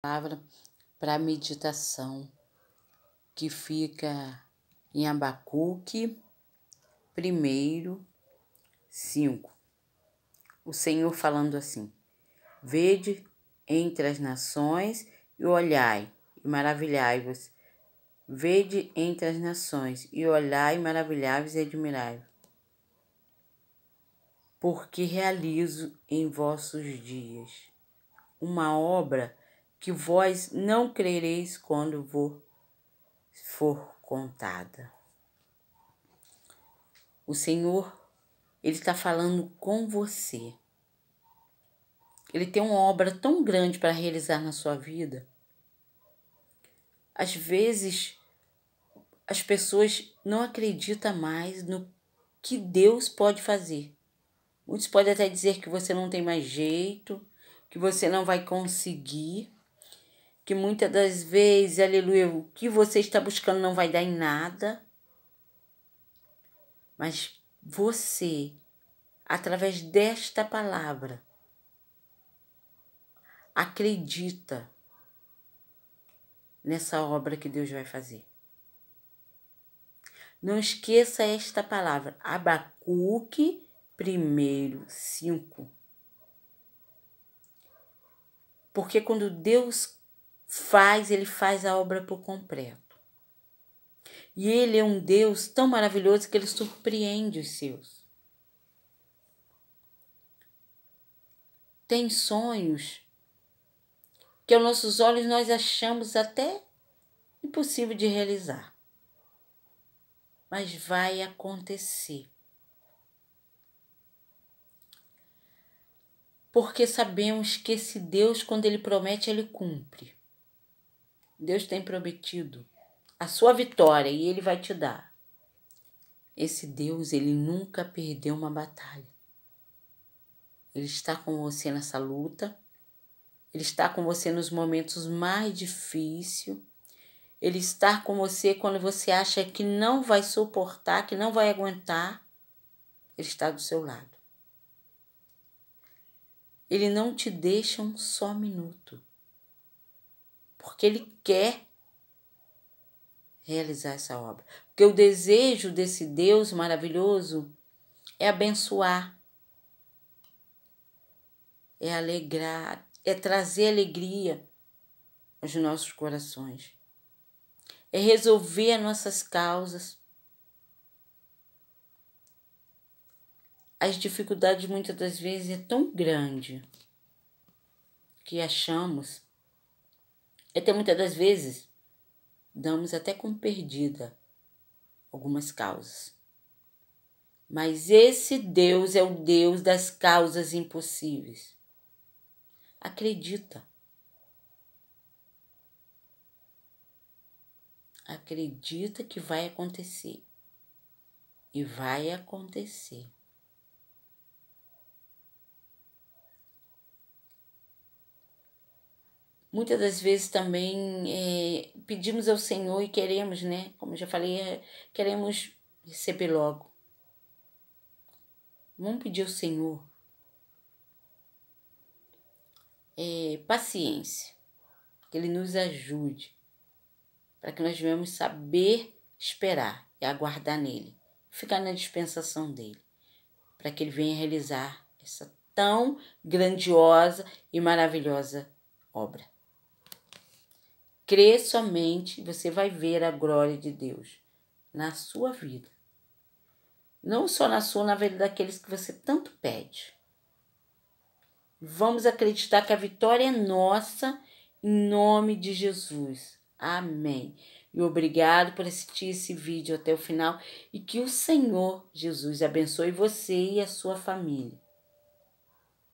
palavra para meditação que fica em Abacuque, primeiro, 5. O Senhor falando assim: Vede entre as nações e olhai e maravilhai-vos. Vede entre as nações e olhai e maravilhai-vos e admirai-vos. Porque realizo em vossos dias uma obra que vós não crereis quando vos for contada. O Senhor, Ele está falando com você. Ele tem uma obra tão grande para realizar na sua vida. Às vezes, as pessoas não acreditam mais no que Deus pode fazer. Muitos podem até dizer que você não tem mais jeito, que você não vai conseguir que muitas das vezes, aleluia, o que você está buscando não vai dar em nada. Mas você, através desta palavra, acredita nessa obra que Deus vai fazer. Não esqueça esta palavra, Abacuque primeiro 5. Porque quando Deus faz, ele faz a obra por completo. E ele é um Deus tão maravilhoso que ele surpreende os seus. Tem sonhos que aos nossos olhos nós achamos até impossível de realizar. Mas vai acontecer. Porque sabemos que esse Deus, quando ele promete, ele cumpre. Deus tem prometido a sua vitória e ele vai te dar. Esse Deus, ele nunca perdeu uma batalha. Ele está com você nessa luta. Ele está com você nos momentos mais difíceis. Ele está com você quando você acha que não vai suportar, que não vai aguentar. Ele está do seu lado. Ele não te deixa um só minuto porque ele quer realizar essa obra. Porque o desejo desse Deus maravilhoso é abençoar, é alegrar, é trazer alegria aos nossos corações, é resolver as nossas causas. As dificuldades muitas das vezes é tão grande que achamos até muitas das vezes, damos até como perdida algumas causas. Mas esse Deus é o Deus das causas impossíveis. Acredita. Acredita que vai acontecer. E vai acontecer. Muitas das vezes também é, pedimos ao Senhor e queremos, né? Como já falei, é, queremos receber logo. Vamos pedir ao Senhor é, paciência, que Ele nos ajude, para que nós venhamos saber esperar e aguardar nele, ficar na dispensação dele, para que Ele venha realizar essa tão grandiosa e maravilhosa obra. Crê somente, você vai ver a glória de Deus na sua vida. Não só na sua, na vida daqueles que você tanto pede. Vamos acreditar que a vitória é nossa, em nome de Jesus. Amém. E obrigado por assistir esse vídeo até o final e que o Senhor Jesus abençoe você e a sua família.